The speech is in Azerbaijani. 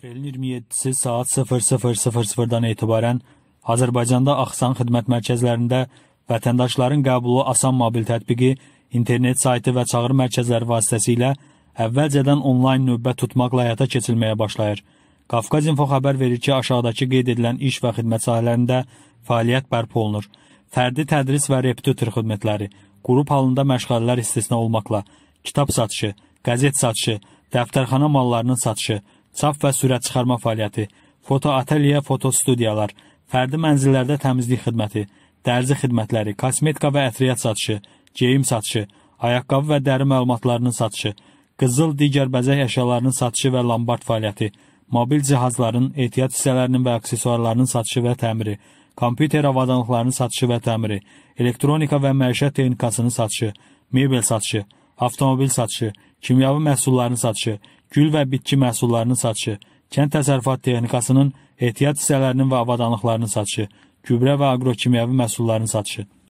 Aprelin 27-si saat 00:00-dan etibarən Azərbaycanda Axsan xidmət mərkəzlərində vətəndaşların qəbulu asan mobil tətbiqi, internet saytı və çağrı mərkəzləri vasitəsilə əvvəlcədən onlayn növbə tutmaqla həyata keçirilməyə başlayır. Qafqaz İnfo xəbər verir ki, aşağıdakı qeyd edilən iş və xidmət sahələrində fəaliyyət bərpa olunur. Fərdi tədris və repetitor xidmətləri, qrup halında məşğələlər istisna olmaqla, kitab satışı, qəzet satışı, dəftərxana mallarının satışı, çap və sürət çıxarma fəaliyyəti, fotoatelyə, fotostudiyalar, fərdi mənzillərdə təmizlik xidməti, dərzi xidmətləri, kosmetika və ətriyyat satışı, geyim satışı, ayaqqabı və dəri məlumatlarının satışı, qızıl digər bəzək əşyalarının satışı və lombard fəaliyyəti, mobil cihazların, ehtiyat hissələrinin və aksesuarlarının satışı və təmiri, kompüter avadanlıqlarının satışı və təmiri, elektronika və məişət texnikasının satışı, mebel satışı, avtomobil satışı, kimyəvi məhsullarının satışı, gül və bitki məhsullarının satışı, kənd təsərrüfat texnikasının ehtiyat hissələrinin və avadanlıqlarının satışı, gübrə və aqrokimyəvi məhsullarının satışı